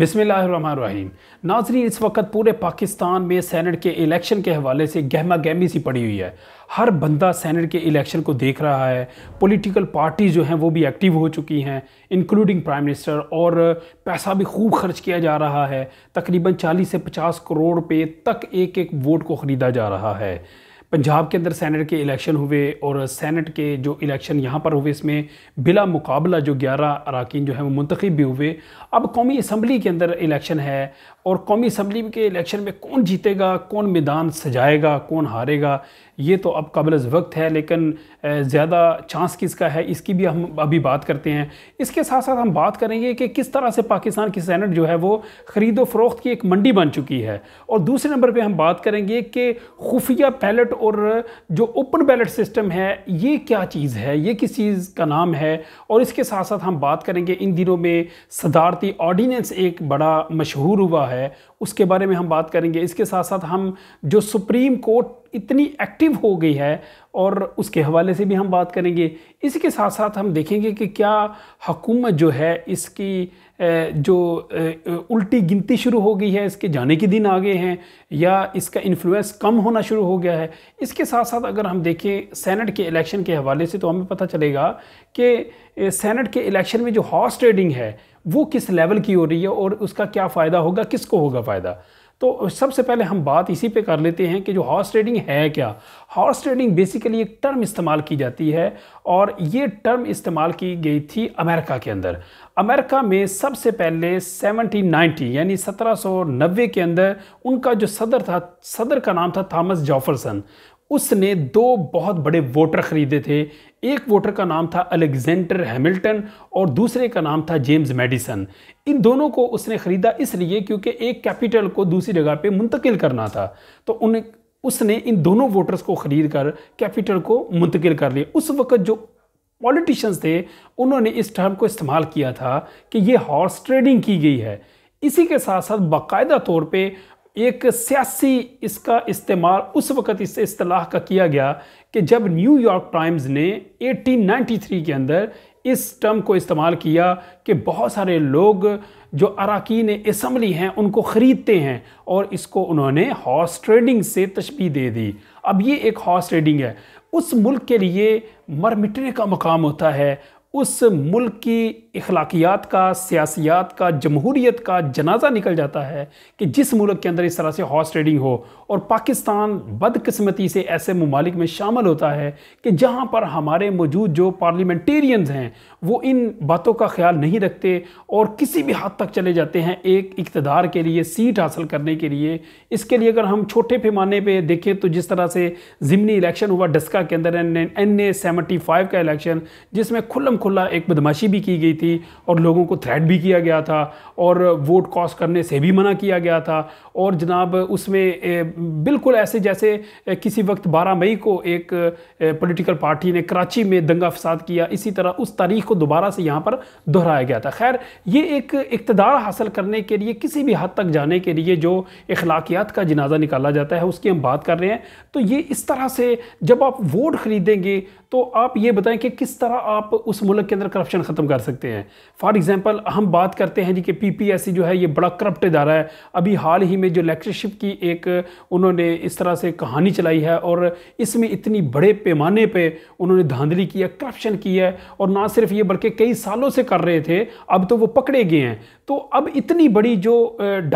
बिसमीम नाजरीन इस वक्त पूरे पाकिस्तान में सैनट के इलेक्शन के हवाले से गहमा गहमी सी पड़ी हुई है हर बंदा सैनट के इलेक्शन को देख रहा है पॉलिटिकल पार्टी जो हैं वो भी एक्टिव हो चुकी हैं इंक्लूडिंग प्राइम मिनिस्टर और पैसा भी खूब खर्च किया जा रहा है तकरीबन 40 से 50 करोड़ रुपये तक एक एक वोट को ख़रीदा जा रहा है पंजाब के अंदर सेनेट के इलेक्शन हुए और सेनेट के जो इलेक्शन यहाँ पर हुए इसमें बिला मुकाबला जो ग्यारह अरकान जो है वो मुंतखब भी हुए अब कौमी इसम्बली के अंदर इलेक्शन है और कौमी इसम्बली के इलेक्शन में कौन जीतेगा कौन मैदान सजाएगा कौन हारेगा ये तो अब कबल वक्त है लेकिन ज़्यादा चांस किसका है इसकी भी हम अभी बात करते हैं इसके साथ साथ हम बात करेंगे कि किस तरह से पाकिस्तान की सैनट जो है वो ख़रीदो फरोख्त की एक मंडी बन चुकी है और दूसरे नंबर पर हम बात करेंगे कि खुफिया पैलेट और जो ओपन बैलेट सिस्टम है ये क्या चीज़ है ये किस चीज़ का नाम है और इसके साथ साथ हम बात करेंगे इन दिनों में सदारती ऑर्डीनेंस एक बड़ा मशहूर हुआ है उसके बारे में हम बात करेंगे इसके साथ साथ हम जो सुप्रीम कोर्ट इतनी एक्टिव हो गई है और उसके हवाले से भी हम बात करेंगे इसी के साथ साथ हम देखेंगे कि क्या हुकूमत जो है इसकी जो उल्टी गिनती शुरू हो गई है इसके जाने के दिन आ गए हैं या इसका इन्फ्लुएंस कम होना शुरू हो गया है इसके साथ साथ अगर हम देखें सेनेट के इलेक्शन के हवाले से तो हमें पता चलेगा कि सेनेट के इलेक्शन में जो हॉर्स ट्रेडिंग है वो किस लेवल की हो रही है और उसका क्या फ़ायदा होगा किसको होगा फ़ायदा तो सबसे पहले हम बात इसी पे कर लेते हैं कि जो हॉर्स ट्रेडिंग है क्या हॉर्स ट्रेडिंग बेसिकली एक टर्म इस्तेमाल की जाती है और ये टर्म इस्तेमाल की गई थी अमेरिका के अंदर अमेरिका में सबसे पहले 1790 यानी 1790 के अंदर उनका जो सदर था सदर का नाम था थॉमस जॉफरसन उसने दो बहुत बड़े वोटर खरीदे थे एक वोटर का नाम था अलेक्जेंडर हैमिल्टन और दूसरे का नाम था जेम्स मेडिसन इन दोनों को उसने ख़रीदा इसलिए क्योंकि एक कैपिटल को दूसरी जगह पे मुंतकिल करना था तो उन्हें उसने इन दोनों वोटर्स को ख़रीद कर कैपिटल को मुंतकिल कर लिया उस वक्त जो पॉलिटिशियंस थे उन्होंने इस टर्म को इस्तेमाल किया था कि ये हॉर्स ट्रेडिंग की गई है इसी के साथ साथ बाकायदा तौर पर एक सियासी इसका इस्तेमाल उस वक़्त इस असलाह का किया गया कि जब न्यूयॉर्क टाइम्स ने 1893 के अंदर इस टर्म को इस्तेमाल किया कि बहुत सारे लोग जो अरकान इसम्बली हैं उनको ख़रीदते हैं और इसको उन्होंने हॉर्स ट्रेडिंग से तशबी दे दी अब ये एक हॉर्स ट्रेडिंग है उस मुल्क के लिए मर मिटने का मकाम होता है उस मुल्क की अखलाकियात का सियासियात का जमहूरीत का जनाजा निकल जाता है कि जिस मुल्क के अंदर इस तरह से हॉर्स ट्रेडिंग हो और पाकिस्तान बदकस्मती से ऐसे ममालिक में शामिल होता है कि जहाँ पर हमारे मौजूद जो पार्लियामेंटेरियंस हैं वो इन बातों का ख्याल नहीं रखते और किसी भी हद तक चले जाते हैं एक इकतदार के लिए सीट हासिल करने के लिए इसके लिए अगर हम छोटे पैमाने पर देखें तो जिस तरह से ज़िमनी इलेक्शन हुआ डस्का के अंदर एन ए सेवेंटी फाइव का इलेक्शन जिसमें खुलम खुला एक बदमाशी भी की गई थी और लोगों को थ्रेट भी किया गया था और वोट कॉस्ट करने से भी मना किया गया था और जनाब उसमें बिल्कुल ऐसे जैसे किसी वक्त 12 मई को एक पॉलिटिकल पार्टी ने कराची में दंगा फसाद किया इसी तरह उस तारीख को दोबारा से यहाँ पर दोहराया गया था खैर ये एक इकतदार हासिल करने के लिए किसी भी हद तक जाने के लिए जो अखलाकियात का जनाजा निकाला जाता है उसकी हम बात कर रहे हैं तो ये इस तरह से जब आप वोट ख़रीदेंगे तो आप ये बताएं कि किस तरह आप उस मुल्क के अंदर करप्शन ख़त्म कर सकते हैं फॉर एग्ज़ाम्पल हम बात करते हैं जी कि पी पी एस सी जो है ये बड़ा करप्ट इदारा है अभी हाल ही में जो लेक्चरशिप की एक उन्होंने इस तरह से कहानी चलाई है और इसमें इतनी बड़े पैमाने पर उन्होंने धांधली की है करप्शन की है और ना सिर्फ ये बल्कि कई सालों से कर रहे थे अब तो वो पकड़े गए हैं तो अब इतनी बड़ी जो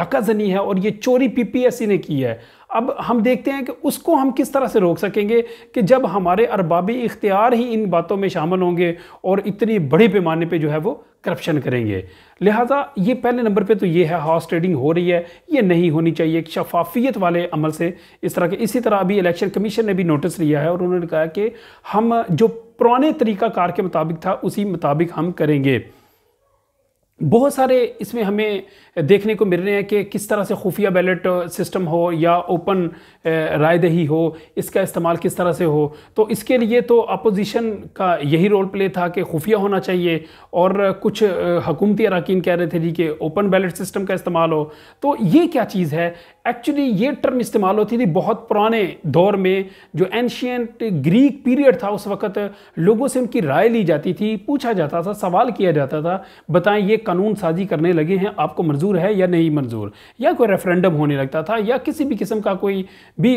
डाका है और ये चोरी पी पी एस सी ने की है अब हम देखते हैं कि उसको हम किस तरह से रोक सकेंगे कि जब हमारे अरबाबी इख्तियार ही इन बातों में शामिल होंगे और इतनी बड़े पैमाने पे जो है वो करप्शन करेंगे लिहाजा ये पहले नंबर पे तो ये है हॉर्स ट्रेडिंग हो रही है ये नहीं होनी चाहिए एक शफाफियत वाले अमल से इस तरह के इसी तरह अभी इलेक्शन कमीशन ने भी नोटिस लिया है और उन्होंने कहा कि हम जो पुराने तरीक़ाकार के मुताबिक था उसी मुताबिक हम करेंगे बहुत सारे इसमें हमें देखने को मिल रहे हैं कि किस तरह से खुफिया बैलेट सिस्टम हो या ओपन रायदही हो इसका इस्तेमाल किस तरह से हो तो इसके लिए तो अपोजिशन का यही रोल प्ले था कि खुफिया होना चाहिए और कुछ हकूमती अरकान कह रहे थे जी कि ओपन बैलेट सिस्टम का इस्तेमाल हो तो ये क्या चीज़ है एक्चुअली ये टर्म इस्तेमाल होती थी बहुत पुराने दौर में जो एनशियट ग्रीक पीरियड था उस वक्त लोगों से उनकी राय ली जाती थी पूछा जाता था सवाल किया जाता था बताएं ये कानून साजी करने लगे हैं आपको मंजूर है या नहीं मंजूर या कोई रेफरेंडम होने लगता था या किसी भी किस्म का कोई भी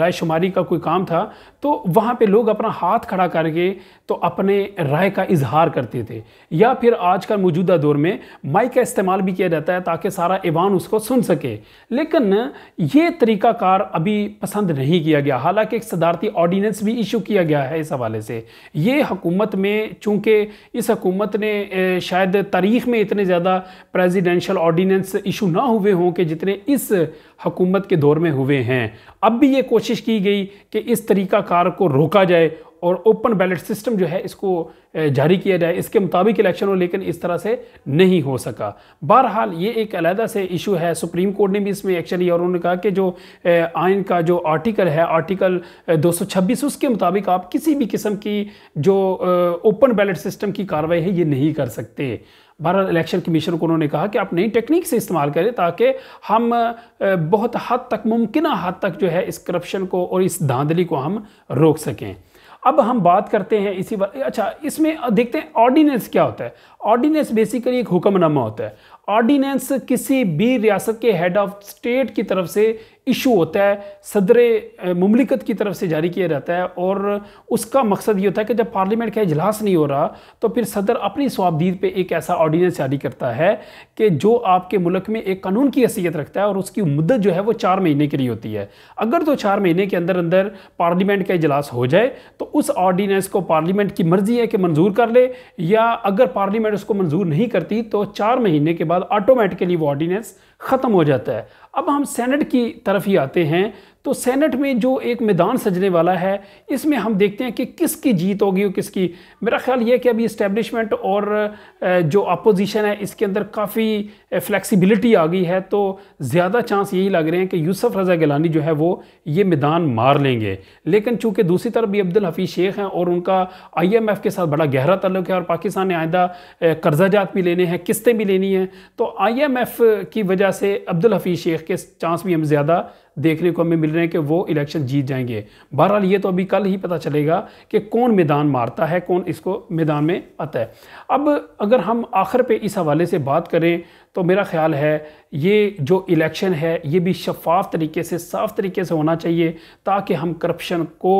राय शुमारी का कोई काम था तो वहाँ पर लोग अपना हाथ खड़ा करके तो अपने राय का इजहार करते थे या फिर आज का मौजूदा दौर में माइक का इस्तेमाल भी किया जाता है ताकि सारा ईवान उसको सुन सके लेकिन ये तरीकाकार अभी पसंद नहीं किया गया हालांकि एक सदारती ऑर्डीनेंस भी इशू किया गया है इस हवाले से ये हकूमत में चूँकि इस हकूमत ने शायद तारीख में इतने ज़्यादा प्रेजिडेंशल ऑर्डिनेंस इशू ना हुए हों कि जितने इस हकूमत के दौर में हुए हैं अब भी ये कोशिश की गई कि इस तरीकाकार को रोका जाए और ओपन बैलेट सिस्टम जो है इसको जारी किया जाए इसके मुताबिक इलेक्शन हो लेकिन इस तरह से नहीं हो सका बहरहाल ये एक अलहदा से इशू है सुप्रीम कोर्ट ने भी इसमें एक्शन लिया और उन्होंने कहा कि जो आइन का जो आर्टिकल है आर्टिकल 226 उसके मुताबिक आप किसी भी किस्म की जो ओपन बैलेट सिस्टम की कार्रवाई है ये नहीं कर सकते भारत इलेक्शन कमीशन को उन्होंने कहा कि आप नई टेक्निक से इस्तेमाल करें ताकि हम बहुत हद तक मुमकिन हद तक जो है इस करप्शन को और इस धांधली को हम रोक सकें अब हम बात करते हैं इसी बार अच्छा इसमें देखते हैं ऑर्डिनेंस क्या होता है ऑर्डिनेंस बेसिकली एक हुक्मनामा होता है ऑर्डिनेंस किसी भी रियासत के हेड ऑफ स्टेट की तरफ से इशू होता है सदर ममलिकत की तरफ से जारी किया जाता है और उसका मकसद ये होता है कि जब पार्लियामेंट का इजलास नहीं हो रहा तो फिर सदर अपनी स्वाबदीद पे एक ऐसा ऑर्डिनेंस जारी करता है कि जो आपके मुल्क में एक कानून की हैसियत रखता है और उसकी मुद्दत जो है वो चार महीने के लिए होती है अगर तो चार महीने के अंदर अंदर पार्लियामेंट का इजलास हो जाए तो उस ऑर्डीनेंस को पार्लियामेंट की मर्ज़ी है कि मंजूर कर ले या अगर पार्लियामेंट उसको मंजूर नहीं करती तो चार महीने के बाद बाद ऑटोमेटिकली वो ऑर्डिनेंस ख़त्म हो जाता है अब हम सेनेट की तरफ ही आते हैं तो सेनेट में जो एक मैदान सजने वाला है इसमें हम देखते हैं कि किसकी जीत होगी और किसकी मेरा ख्याल ये कि अभी इस्टेब्लिशमेंट और जो अपोजिशन है इसके अंदर काफ़ी फ्लैक्सीबिलिटी आ गई है तो ज़्यादा चांस यही लग रहे हैं कि यूसफ रज़ा गिलानी जो है वो ये मैदान मार लेंगे लेकिन चूँकि दूसरी तरफ भी अब्दुल हफीज़ शेख हैं और उनका आई एम एफ़ के साथ बड़ा गहरा तल्लक है और पाकिस्तान ने कर्ज़ा कर्जाजात भी लेने हैं किस्तें भी लेनी हैं तो आई एम एफ़ की वजह से अब्दुल हफीज़ शेख के चांस भी हम ज़्यादा देखने को हमें मिल रहे हैं कि वो इलेक्शन जीत जाएंगे बहरहाल ये तो अभी कल ही पता चलेगा कि कौन मैदान मारता है कौन इसको मैदान में आता है अब अगर हम आखिर पे इस हवाले से बात करें तो मेरा ख्याल है ये जो इलेक्शन है ये भी शफाफ तरीके से साफ तरीके से होना चाहिए ताकि हम करप्शन को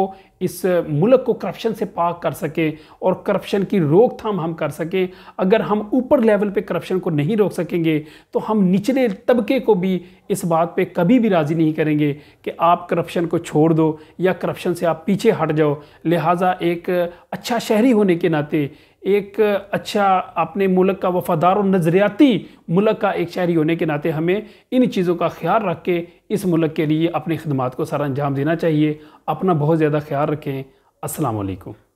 इस मुल्क को करप्शन से पाक कर सकें और करप्शन की रोकथाम हम कर सकें अगर हम ऊपर लेवल पे करप्शन को नहीं रोक सकेंगे तो हम निचले तबके को भी इस बात पे कभी भी राज़ी नहीं करेंगे कि आप करप्शन को छोड़ दो या करप्शन से आप पीछे हट जाओ लिहाजा एक अच्छा शहरी होने के नाते एक अच्छा अपने मुल्क का वफादार और नज़रियाती मुल्क का एक शहरी होने के नाते हमें इन चीज़ों का ख्याल रख के इस मुल्क के लिए अपनी खदमात को सर अंजाम देना चाहिए अपना बहुत ज़्यादा ख्याल रखें असलकुम